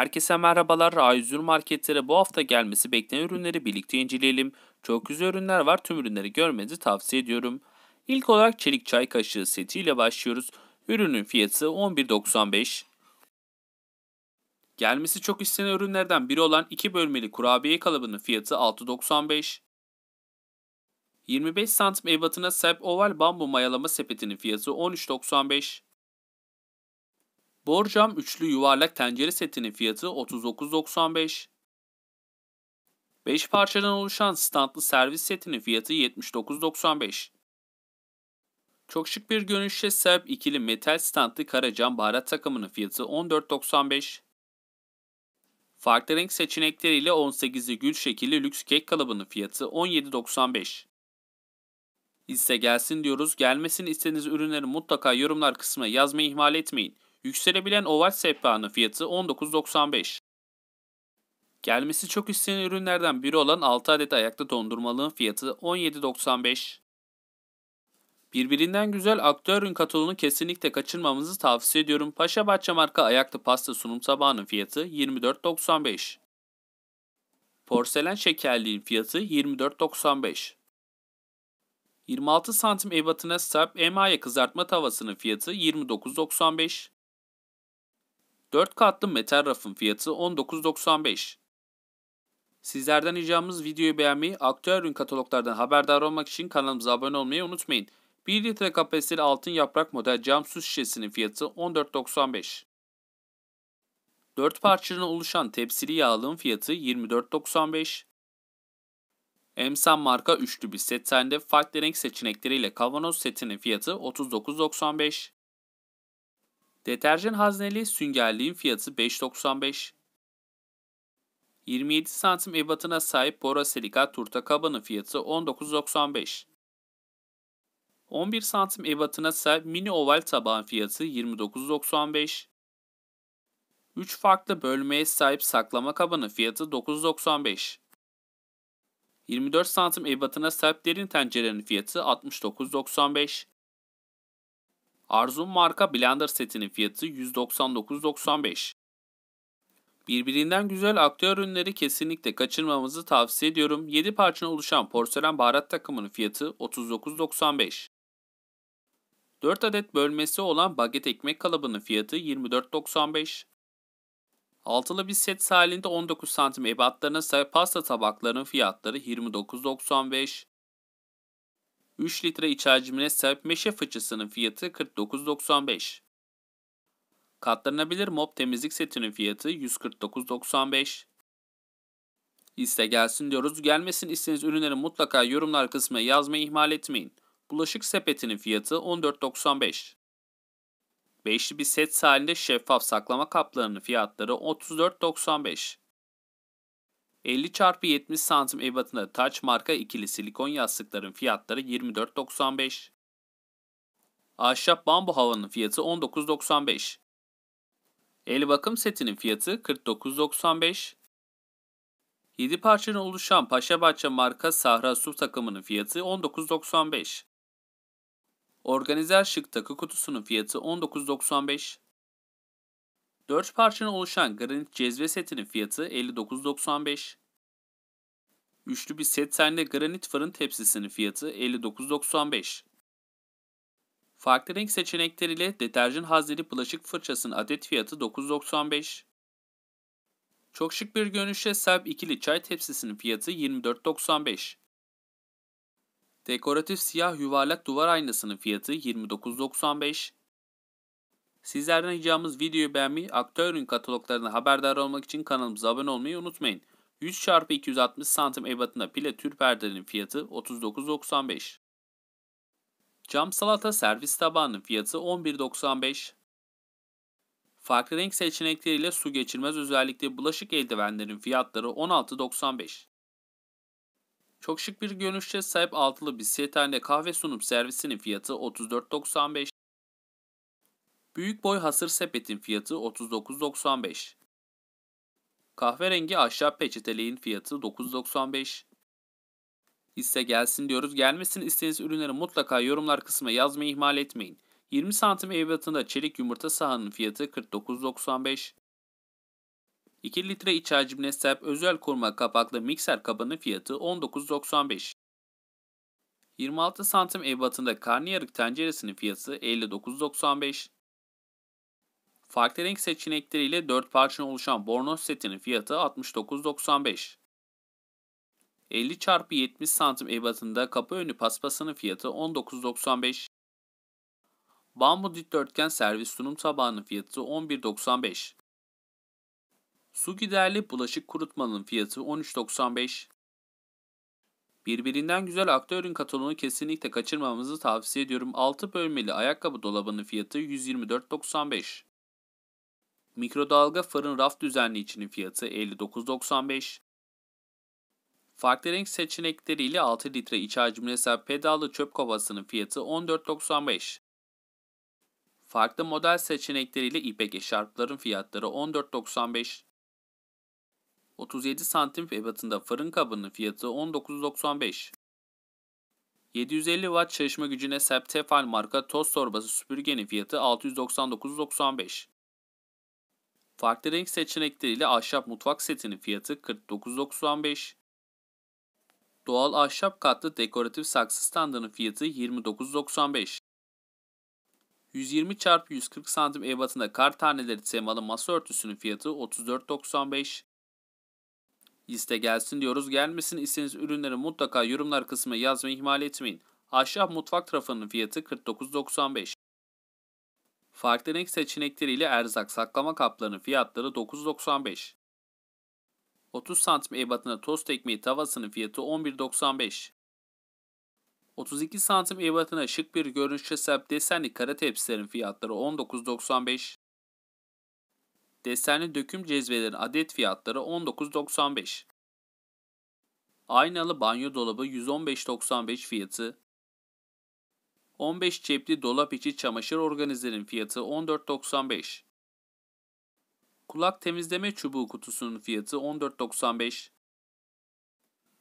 Herkese merhabalar. A101 marketlere bu hafta gelmesi beklenen ürünleri birlikte inceleyelim. Çok güzel ürünler var. Tüm ürünleri görmenizi tavsiye ediyorum. İlk olarak çelik çay kaşığı setiyle başlıyoruz. Ürünün fiyatı 11.95. Gelmesi çok istenen ürünlerden biri olan 2 bölmeli kurabiye kalıbının fiyatı 6.95. 25 santim ebatına sahip oval bambu mayalama sepetinin fiyatı 13.95. Borcam üçlü yuvarlak tencere setinin fiyatı 39.95. 5 parçadan oluşan standlı servis setinin fiyatı 79.95. Çok şık bir görünüşe sahip ikili metal standlı kara baharat takımının fiyatı 14.95. Farklı renk seçenekleriyle 18'li gül şekilli lüks kek kalıbının fiyatı 17.95. İste gelsin diyoruz. Gelmesini istediğiniz ürünleri mutlaka yorumlar kısmına yazmayı ihmal etmeyin. Yükselebilen oval sehpanın fiyatı 19.95. Gelmesi çok istenen ürünlerden biri olan 6 adet ayaklı dondurmalığın fiyatı 17.95. Birbirinden güzel aktörün katılımını kesinlikle kaçırmamızı tavsiye ediyorum. Paşa Bahçe marka ayaklı pasta sunum tabağının fiyatı 24.95. Porselen şekerliğin fiyatı 24.95. 26 santim ebatına sahip emaye kızartma tavasının fiyatı 29.95. 4 katlı metal rafın fiyatı 19.95. Sizlerden ricamız videoyu beğenmeyi, aktüel ürün kataloglardan haberdar olmak için kanalımıza abone olmayı unutmayın. 1 litre kapasiteli altın yaprak model cam su şişesinin fiyatı 14.95. 4 parçadan oluşan tepsili yağlığın fiyatı 24.95. Emsan marka üçlü bir set halinde farklı renk seçenekleriyle kavanoz setinin fiyatı 39.95. Deterjan hazneli süngerliğin fiyatı 5.95. 27 santim ebatına sahip borosilikat turta kabanın fiyatı 19.95. 11 santim ebatına sahip mini oval tabağın fiyatı 29.95. 3 farklı bölmeye sahip saklama kabanın fiyatı 9.95. 24 santim ebatına sahip derin tencerenin fiyatı 69.95. Arzum marka blender setinin fiyatı 199.95. Birbirinden güzel aktüel ürünleri kesinlikle kaçırmamızı tavsiye ediyorum. 7 parçadan oluşan porselen baharat takımının fiyatı 39.95. 4 adet bölmesi olan baget ekmek kalıbının fiyatı 24.95. Altılı bir set halinde 19 santim ebatlarına sahip pasta tabaklarının fiyatları 29.95. 3 litre iç hacmine sahip meşe fıçısının fiyatı 49.95. Katlanabilir mop temizlik setinin fiyatı 149.95. İste gelsin diyoruz. Gelmesin istediğiniz ürünleri mutlaka yorumlar kısmına yazmayı ihmal etmeyin. Bulaşık sepetinin fiyatı 14.95. Beşli bir set halinde şeffaf saklama kaplarının fiyatları 34.95. 50 çarpı 70 santim ebatında Touch marka ikili silikon yastıkların fiyatları 24.95. Ahşap bambu havanın fiyatı 19.95. El bakım setinin fiyatı 49.95. 7 parçanın oluşan Paşa bahçe marka Sahra su takımının fiyatı 19.95. Organizer şık takı kutusunun fiyatı 19.95. 4 parçanın oluşan granit cezve setinin fiyatı 59.95. Üçlü bir set sende granit fırın tepsisinin fiyatı 59.95. Farklı renk seçenekleriyle deterjan hazeli bulaşık fırçasının adet fiyatı 9.95. Çok şık bir görünüşe sahip ikili çay tepsisinin fiyatı 24.95. Dekoratif siyah yuvarlak duvar aynasının fiyatı 29.95. Sizlerden ricamız videoyu beğenmeyi, aktörün kataloglarına haberdar olmak için kanalımıza abone olmayı unutmayın. 100 x 260 santim ebatında pile tür perdenin fiyatı 39.95. Cam salata servis tabağının fiyatı 11.95. Farklı renk seçenekleriyle su geçirmez özellikli bulaşık eldivenlerin fiyatları 16.95. Çok şık bir görünüşe sahip altılı bir siyetende kahve sunup servisinin fiyatı 34.95. Büyük boy hasır sepetin fiyatı 39.95. Kahverengi ahşap peçeteliğin fiyatı 9.95. Hisse gelsin diyoruz. gelmesin istediğiniz ürünleri mutlaka yorumlar kısmına yazmayı ihmal etmeyin. 20 santim evlatında çelik yumurta sahanın fiyatı 49.95. 2 litre iç hacimine sahip özel koruma kapaklı mikser kabının fiyatı 19.95. 26 santim ebatında karnıyarık tenceresinin fiyatı 59.95. Farklı renk seçenekleriyle 4 parçadan oluşan bornoz setinin fiyatı 69.95. 50 x 70 santim ebatında kapı önü paspasının fiyatı 19.95. Bambu dikdörtgen servis sunum tabağının fiyatı 11.95. Su giderli bulaşık kurutmanın fiyatı 13.95. Birbirinden güzel aktörün kataloğunu kesinlikle kaçırmamızı tavsiye ediyorum. 6 bölmeli ayakkabı dolabının fiyatı 124.95. Mikrodalga fırın raf düzenli içinin fiyatı 59.95. Farklı renk seçenekleriyle 6 litre iç hacimli hesap pedallı çöp kovasının fiyatı 14.95. Farklı model seçenekleriyle ipek eşarpların fiyatları 14.95. 37 santim ebatında fırın kabının fiyatı 19.95. 750 watt çalışma gücüne sahip Tefal marka toz torbası süpürgenin fiyatı 699.95. Farklı renk seçenekleriyle ahşap mutfak setinin fiyatı 49.95. Doğal ahşap katlı dekoratif saksı standının fiyatı 29.95. 120 x 140 cm ebatında kar taneleri temalı masa örtüsünün fiyatı 34.95. İste gelsin diyoruz gelmesin isteniz ürünleri mutlaka yorumlar kısmına yazmayı ihmal etmeyin. Ahşap mutfak tarafının fiyatı 49.95. Farklı renk seçenekleriyle erzak saklama kaplarının fiyatları 9.95. 30 cm ebatına tost ekmeği tavasının fiyatı 11.95. 32 cm ebatına şık bir görünüşe sahip desenli kara tepsilerin fiyatları 19.95. Desenli döküm cezvelerin adet fiyatları 19.95. Aynalı banyo dolabı 115.95 fiyatı, 15 cepli dolap içi çamaşır organizerin fiyatı 14.95. Kulak temizleme çubuğu kutusunun fiyatı 14.95.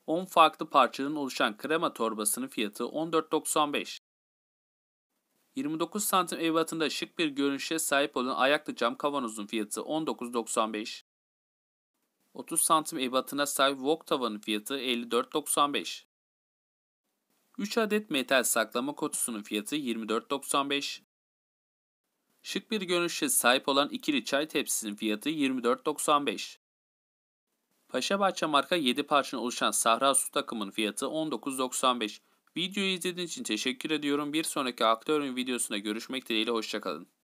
10 farklı parçanın oluşan krema torbasının fiyatı 14.95. 29 santim evatında şık bir görünüşe sahip olan ayaklı cam kavanozun fiyatı 19.95. 30 santim ebatına sahip wok tavanın fiyatı 54.95. 3 adet metal saklama kutusunun fiyatı 24.95. Şık bir görünüşe sahip olan ikili çay tepsisinin fiyatı 24.95. Paşabahçe marka 7 parçanın oluşan Sahra Su takımının fiyatı 19.95. Videoyu izlediğiniz için teşekkür ediyorum. Bir sonraki aktörün videosunda görüşmek dileğiyle hoşçakalın.